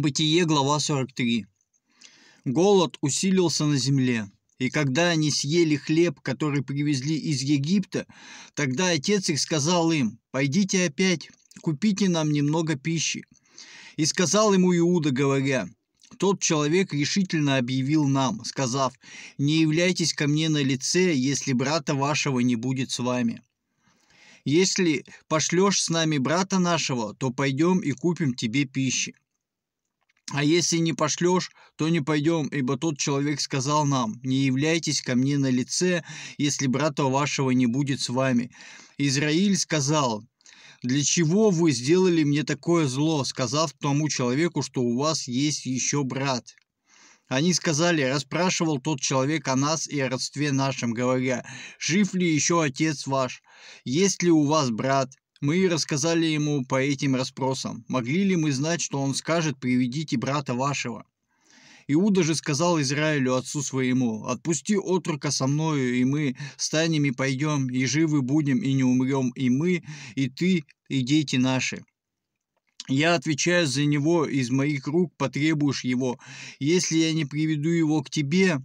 Бытие, глава 43. Голод усилился на земле, и когда они съели хлеб, который привезли из Египта, тогда отец их сказал им, «Пойдите опять, купите нам немного пищи». И сказал ему Иуда, говоря, тот человек решительно объявил нам, сказав, «Не являйтесь ко мне на лице, если брата вашего не будет с вами». «Если пошлешь с нами брата нашего, то пойдем и купим тебе пищи». А если не пошлешь, то не пойдем, ибо тот человек сказал нам, не являйтесь ко мне на лице, если брата вашего не будет с вами. Израиль сказал, для чего вы сделали мне такое зло, сказав тому человеку, что у вас есть еще брат? Они сказали, расспрашивал тот человек о нас и о родстве нашем, говоря, жив ли еще отец ваш, есть ли у вас брат, мы рассказали ему по этим расспросам. Могли ли мы знать, что он скажет «приведите брата вашего»? Иуда же сказал Израилю, отцу своему, «Отпусти отрока со мною, и мы станем и пойдем, и живы будем, и не умрем, и мы, и ты, и дети наши». Я отвечаю за него, из моих рук потребуешь его. Если я не приведу его к тебе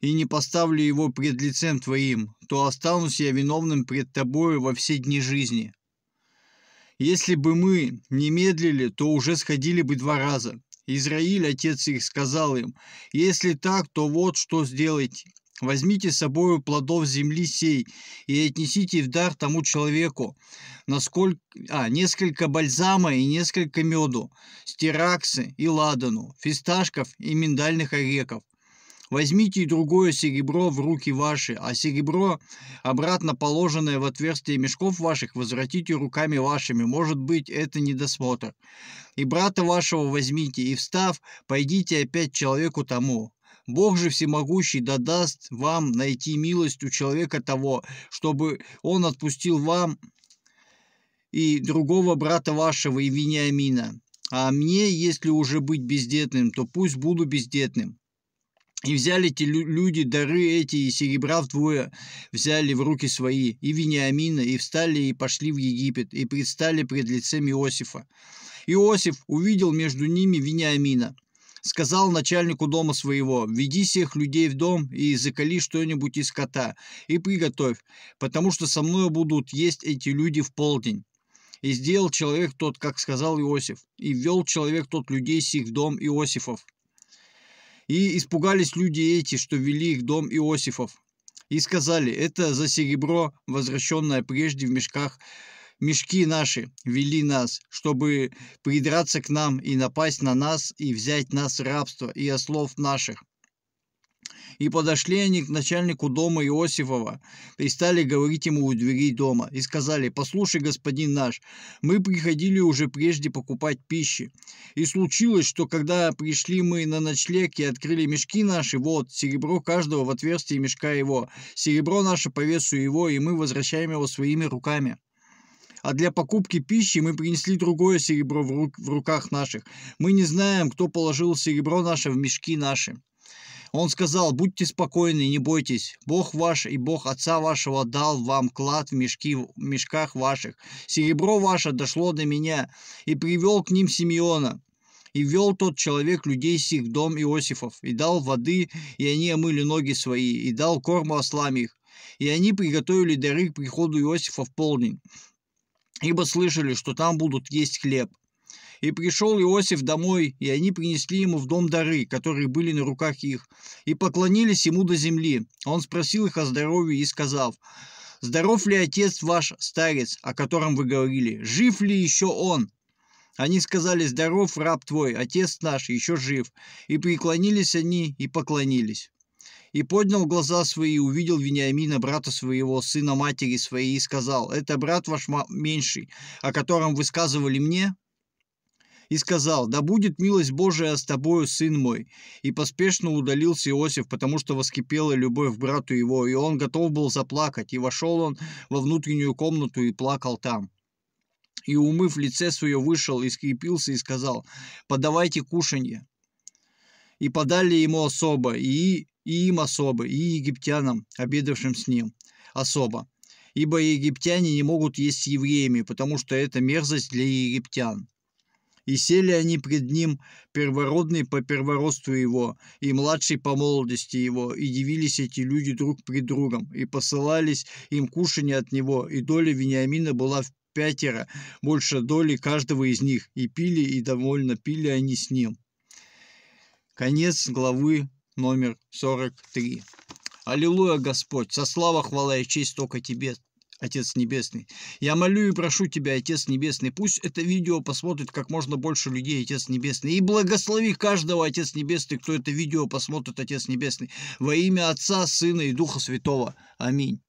и не поставлю его пред лицем твоим, то останусь я виновным пред тобою во все дни жизни». Если бы мы не медлили, то уже сходили бы два раза. Израиль, отец их, сказал им, «Если так, то вот что сделайте. Возьмите с собой плодов земли сей и отнесите в дар тому человеку насколько, а, несколько бальзама и несколько меду, стираксы и ладану, фисташков и миндальных орехов. Возьмите и другое серебро в руки ваши, а серебро, обратно положенное в отверстие мешков ваших, возвратите руками вашими, может быть, это недосмотр. И брата вашего возьмите, и встав, пойдите опять человеку тому. Бог же всемогущий дадаст вам найти милость у человека того, чтобы он отпустил вам и другого брата вашего, и Вениамина. А мне, если уже быть бездетным, то пусть буду бездетным. И взяли те люди дары эти и серебра вдвое взяли в руки свои, и Вениамина, и встали и пошли в Египет, и предстали пред лицем Иосифа. Иосиф увидел между ними Вениамина. Сказал начальнику дома своего, «Веди всех людей в дом и закали что-нибудь из кота, и приготовь, потому что со мною будут есть эти люди в полдень». И сделал человек тот, как сказал Иосиф, и ввел человек тот людей сих в дом Иосифов. И испугались люди эти, что вели их дом Иосифов. И сказали, это за серебро, возвращенное прежде в мешках, мешки наши вели нас, чтобы придраться к нам и напасть на нас и взять нас в рабство и ослов наших. И подошли они к начальнику дома Иосифова, и стали говорить ему у дверей дома, и сказали, «Послушай, господин наш, мы приходили уже прежде покупать пищи, и случилось, что когда пришли мы на ночлег и открыли мешки наши, вот, серебро каждого в отверстии мешка его, серебро наше по весу его, и мы возвращаем его своими руками» а для покупки пищи мы принесли другое серебро в, ру в руках наших. Мы не знаем, кто положил серебро наше в мешки наши. Он сказал, будьте спокойны, не бойтесь. Бог ваш и Бог Отца вашего дал вам клад в, мешки, в мешках ваших. Серебро ваше дошло до меня. И привел к ним Симеона. И вел тот человек людей сих дом Иосифов, и дал воды, и они омыли ноги свои, и дал корма ослам их. И они приготовили дары к приходу Иосифа в полдень, ибо слышали, что там будут есть хлеб. И пришел Иосиф домой, и они принесли ему в дом дары, которые были на руках их, и поклонились ему до земли. Он спросил их о здоровье и сказав, «Здоров ли отец ваш, старец, о котором вы говорили? Жив ли еще он?» Они сказали, «Здоров, раб твой, отец наш еще жив». И преклонились они, и поклонились. И поднял глаза свои, и увидел Вениамина, брата своего, сына матери своей, и сказал, «Это брат ваш меньший, о котором вы сказывали мне?» и сказал, «Да будет милость Божия с тобою, сын мой». И поспешно удалился Иосиф, потому что воскипела любовь к брату его, и он готов был заплакать, и вошел он во внутреннюю комнату и плакал там и, умыв лице свое, вышел и скрепился и сказал, «Подавайте кушанье». И подали ему особо, и, и им особо, и египтянам, обедавшим с ним, особо. Ибо египтяне не могут есть с евреями, потому что это мерзость для египтян. И сели они пред ним, первородный по первородству его, и младший по молодости его, и дивились эти люди друг пред другом, и посылались им кушанье от него, и доля Вениамина была в пятеро, больше доли каждого из них, и пили, и довольно пили они с ним. Конец главы номер 43. Аллилуйя, Господь, со слава, хвала и честь только Тебе, Отец Небесный. Я молю и прошу Тебя, Отец Небесный, пусть это видео посмотрит как можно больше людей, Отец Небесный. И благослови каждого, Отец Небесный, кто это видео посмотрит, Отец Небесный. Во имя Отца, Сына и Духа Святого. Аминь.